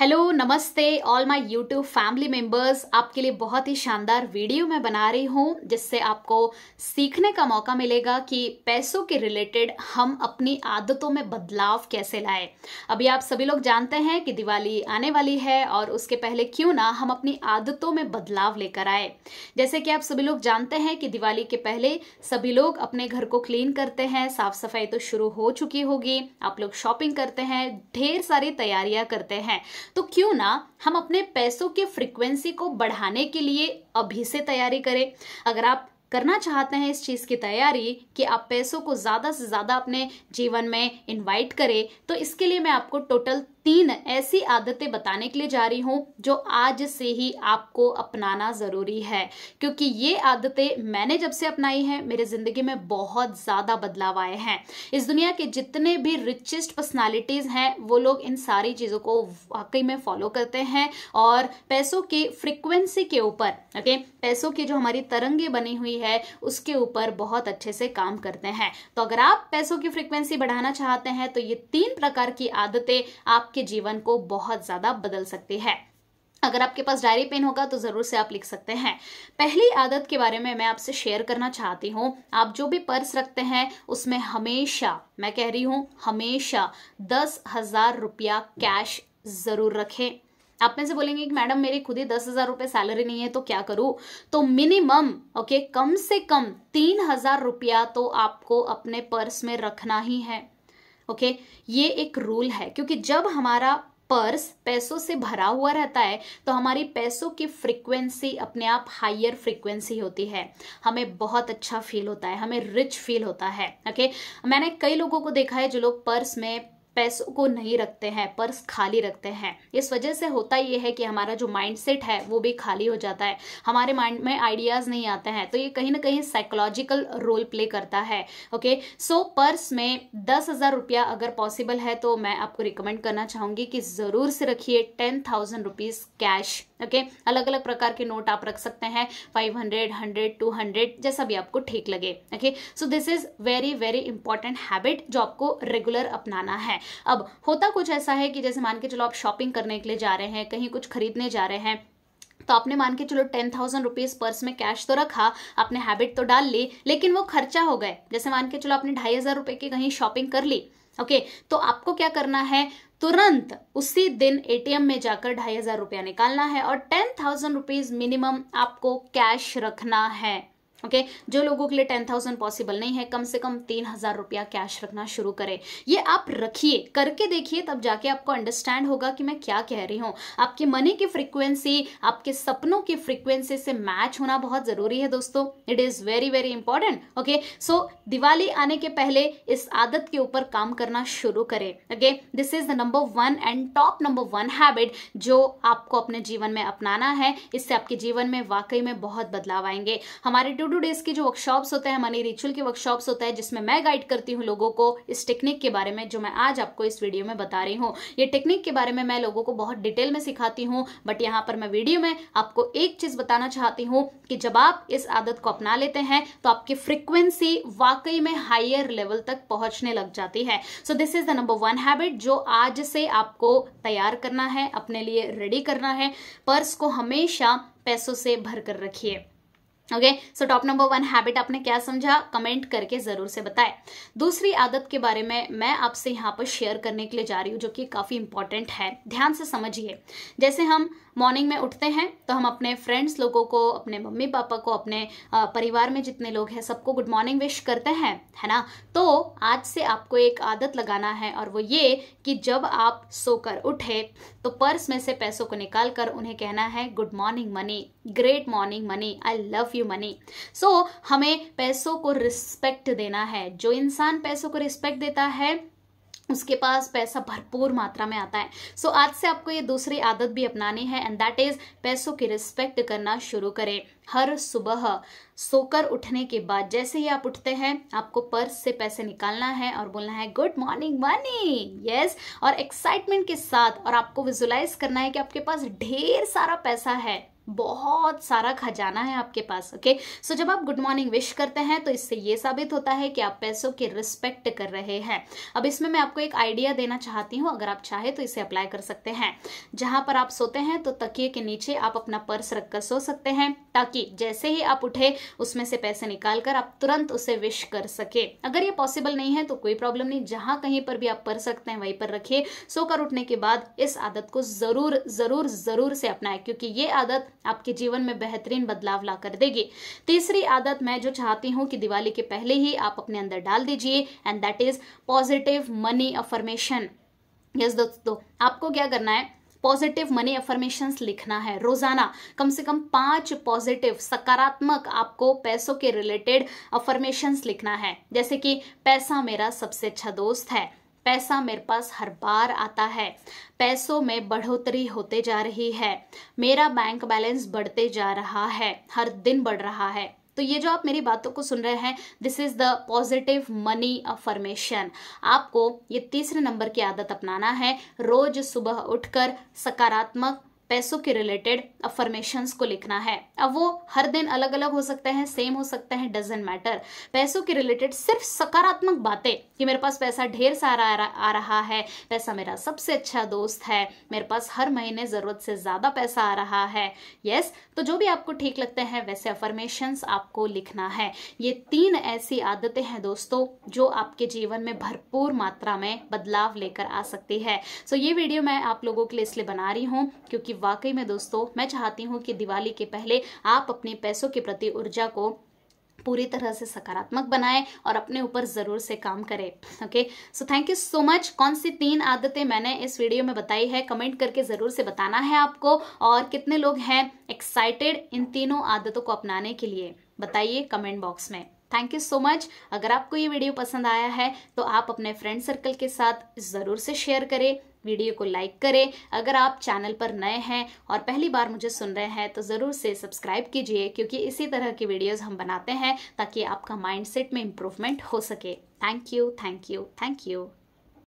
hello नमस्ते all my YouTube family members आपके लिए बहुत ही शानदार वीडियो मैं बना रही हूँ जिससे आपको सीखने का मौका मिलेगा कि पैसों के रिलेटेड हम अपनी आदतों में बदलाव कैसे लाएं अभी आप सभी लोग जानते हैं कि दिवाली आने वाली है और उसके पहले क्यों ना हम अपनी आदतों में बदलाव लेकर आए जैसे कि आप सभी लोग जानते हैं कि दिवाली के पहले सभी लोग अपने घर को क्लीन करते हैं साफ सफाई तो शुरू हो चुकी होगी आप लोग शॉपिंग करते हैं ढेर सारी तैयारियां करते हैं तो क्यों ना हम अपने पैसों के फ्रिक्वेंसी को बढ़ाने के लिए अभी से तैयारी करें अगर आप करना चाहते हैं इस चीज़ की तैयारी कि आप पैसों को ज़्यादा से ज़्यादा अपने जीवन में इनवाइट करें तो इसके लिए मैं आपको टोटल तीन ऐसी आदतें बताने के लिए जा रही हूँ जो आज से ही आपको अपनाना ज़रूरी है क्योंकि ये आदतें मैंने जब से अपनाई हैं मेरे ज़िंदगी में बहुत ज़्यादा बदलाव आए हैं इस दुनिया के जितने भी रिचेस्ट पर्सनालिटीज़ हैं वो लोग इन सारी चीज़ों को वाकई में फॉलो करते हैं और पैसों की फ्रिक्वेंसी के ऊपर ओके पैसों की जो हमारी तरंगे बनी हुई है उसके ऊपर बहुत अच्छे से काम करते हैं तो अगर आप पैसों की फ्रिक्वेंसी बढ़ाना चाहते हैं तो ये तीन प्रकार की आदतें आप आपके जीवन को बहुत ज़्यादा बदल सकती है अगर आपके पास डायरी पेन होगा तो ज़रूर से आप लिख सकते हैं पहली आदत के बारे में मैं आपसे शेयर करना चाहती हूँ आप जो भी पर्स रखते हैं उसमें हमेशा मैं कह रही हूँ हमेशा दस हज़ार रुपया कैश ज़रूर रखें आप में से बोलेंगे कि मैडम मेरी खुद ही दस हज़ार रुपये सैलरी नहीं है तो क्या करूं तो मिनिमम ओके कम से कम तीन हज़ार रुपया तो आपको अपने पर्स में रखना ही है ओके ये एक रूल है क्योंकि जब हमारा पर्स पैसों से भरा हुआ रहता है तो हमारी पैसों की फ्रीक्वेंसी अपने आप हायर फ्रीक्वेंसी होती है हमें बहुत अच्छा फील होता है हमें रिच फील होता है ओके मैंने कई लोगों को देखा है जो लोग पर्स में पैसों को नहीं रखते हैं पर्स खाली रखते हैं इस वजह से होता ये है कि हमारा जो माइंड सेट है वो भी खाली हो जाता है हमारे माइंड में आइडियाज़ नहीं आते हैं तो ये कहीं ना कहीं साइकोलॉजिकल रोल प्ले करता है ओके सो पर्स में दस हज़ार रुपया अगर पॉसिबल है तो मैं आपको रिकमेंड करना चाहूँगी कि ज़रूर से रखिए ten thousand rupees cash okay अलग अलग प्रकार के नोट आप रख सकते हैं five hundred hundred two hundred जैसा भी आपको ठीक लगे okay so this is very very important habit जो आपको रेगुलर अपनाना है अब होता कुछ ऐसा है कि जैसे मान के चलो आप शॉपिंग करने के लिए जा रहे हैं कहीं कुछ खरीदने जा रहे हैं तो आपने मान के चलो टेन थाउजेंड रुपीज पर्स में कैश तो रखा आपने हैबिट तो डाल ली लेकिन वो खर्चा हो गए जैसे मान के चलो आपने ढाई हजार रुपए की कहीं शॉपिंग कर ली ओके okay, तो आपको क्या करना है तुरंत उसी दिन एटीएम में जाकर ढाई हजार रुपया निकालना है और टेन थाउजेंड रुपीज मिनिमम आपको कैश रखना है ओके okay, जो लोगों के लिए टेन थाउजेंड पॉसिबल नहीं है कम से कम तीन हज़ार रुपया कैश रखना शुरू करें ये आप रखिए करके देखिए तब जाके आपको अंडरस्टैंड होगा कि मैं क्या कह रही हूं आपके मनी की फ्रीक्वेंसी आपके सपनों की फ्रिक्वेंसी से मैच होना बहुत ज़रूरी है दोस्तों it is very very important okay so Diwali आने के पहले इस आदत के ऊपर काम करना शुरू करें okay this is the number one and top number one habit जो आपको अपने जीवन में अपनाना है इससे आपके जीवन में वाकई में बहुत बदलाव आएंगे हमारे टू टू डेज के जो वर्कशॉप्स होते हैं मनी रिचुअल के वर्कशॉप्स होता है जिसमें मैं गाइड करती हूँ लोगों को इस टेक्निक के बारे में जो मैं आज आपको इस वीडियो में बता रही हूँ ये टेक्निक के बारे में मैं लोगों को बहुत डिटेल में सिखाती हूँ बट यहाँ पर मैं वीडियो में आपको एक चीज बताना चाहती हूँ कि जब आप इस आदत को अपना लेते हैं तो आपकी फ्रिक्वेंसी वाकई में हाइयर लेवल तक पहुंचने लग जाती है so this is the number one habit जो आज से आपको तैयार करना है अपने लिए रेडी करना है पर्स को हमेशा पैसों से भर कर रखिए okay so top number one habit आपने क्या समझा कमेंट करके ज़रूर से बताएं दूसरी आदत के बारे में मैं आपसे यहाँ पर शेयर करने के लिए जा रही हूँ जो कि काफ़ी इंपॉर्टेंट है ध्यान से समझिए जैसे हम मॉर्निंग में उठते हैं तो हम अपने फ्रेंड्स लोगों को अपने मम्मी पापा को अपने परिवार में जितने लोग हैं सबको गुड मॉर्निंग विश करते हैं है ना तो आज से आपको एक आदत लगाना है और वो ये कि जब आप सोकर उठे तो पर्स में से पैसों को निकाल कर उन्हें कहना है good morning money great morning money I love you money so हमें पैसों को रिस्पेक्ट देना है जो इंसान पैसों को रिस्पेक्ट देता है उसके पास पैसा भरपूर मात्रा में आता है सो so, आज से आपको ये दूसरी आदत भी अपनानी है एंड दैट इज़ पैसों की रिस्पेक्ट करना शुरू करें हर सुबह सोकर उठने के बाद जैसे ही आप उठते हैं आपको पर्स से पैसे निकालना है और बोलना है गुड मॉर्निंग मनी यस और एक्साइटमेंट के साथ और आपको विजुलाइज करना है कि आपके पास ढेर सारा पैसा है बहुत सारा खजाना है आपके पास ओके सो जब आप गुड मॉर्निंग विश करते हैं तो इससे ये साबित होता है कि आप पैसों की रिस्पेक्ट कर रहे हैं अब इसमें मैं आपको एक आइडिया देना चाहती हूँ अगर आप चाहे तो इसे अप्लाई कर सकते हैं जहां पर आप सोते हैं तो तकिए के नीचे आप अपना पर्स रखकर सो सकते हैं ताकि जैसे ही आप उठे उसमें से पैसे निकालकर आप तुरंत उसे विश कर सके अगर ये पॉसिबल नहीं है तो कोई प्रॉब्लम नहीं जहां कहीं पर भी आप पढ़ सकते हैं वहीं पर रखिए सोकर उठने के बाद इस आदत को ज़रूर ज़रूर ज़रूर से अपनाएं क्योंकि ये आदत आपके जीवन में बेहतरीन बदलाव ला कर देगी तीसरी आदत मैं जो चाहती हूँ कि दिवाली के पहले ही आप अपने अंदर डाल दीजिए and that is positive money affirmation yes दोस्तों आपको क्या करना है पॉजिटिव मनी अफर्मेशंस लिखना है रोजाना कम से कम पांच पॉजिटिव सकारात्मक आपको पैसों के रिलेटेड अफर्मेशन लिखना है जैसे कि पैसा मेरा सबसे अच्छा दोस्त है पैसा मेरे पास हर बार आता है पैसों में बढ़ोतरी होते जा रही है मेरा बैंक बैलेंस बढ़ते जा रहा है हर दिन बढ़ रहा है तो ये जो आप मेरी बातों को सुन रहे हैं this is the positive money affirmation आपको ये तीसरे नंबर की आदत अपनाना है रोज सुबह उठकर सकारात्मक पैसों के रिलेटेड अफर्मेशन को लिखना है अब वो हर दिन अलग अलग हो सकते हैं सेम हो सकते हैं डजेंट मैटर पैसों के रिलेटेड सिर्फ सकारात्मक बातें कि मेरे पास पैसा ढेर सारा आ रहा है पैसा मेरा सबसे अच्छा दोस्त है मेरे पास हर महीने ज़रूरत से ज़्यादा पैसा आ रहा है यस तो जो भी आपको ठीक लगते हैं वैसे अफर्मेशन आपको लिखना है ये तीन ऐसी आदतें हैं दोस्तों जो आपके जीवन में भरपूर मात्रा में बदलाव लेकर आ सकती है सो so, ये वीडियो मैं आप लोगों के लिए इसलिए बना रही हूँ क्योंकि वाकई में दोस्तों मैं चाहती हूँ कि दिवाली के पहले आप अपने पैसों के प्रति ऊर्जा को पूरी तरह से सकारात्मक बनाएं और अपने ऊपर ज़रूर से काम करें okay so thank you so much कौन सी तीन आदतें मैंने इस वीडियो में बताई है कमेंट करके ज़रूर से बताना है आपको और कितने लोग हैं एक्साइटेड इन तीनों आदतों को अपनाने के लिए बताइए कमेंट बॉक्स में थैंक यू सो मच अगर आपको ये वीडियो पसंद आया है तो आप अपने फ्रेंड सर्कल के साथ ज़रूर से शेयर करें वीडियो को लाइक करें अगर आप चैनल पर नए हैं और पहली बार मुझे सुन रहे हैं तो ज़रूर से सब्सक्राइब कीजिए क्योंकि इसी तरह की वीडियोस हम बनाते हैं ताकि आपका माइंडसेट में इम्प्रूवमेंट हो सके thank you thank you thank you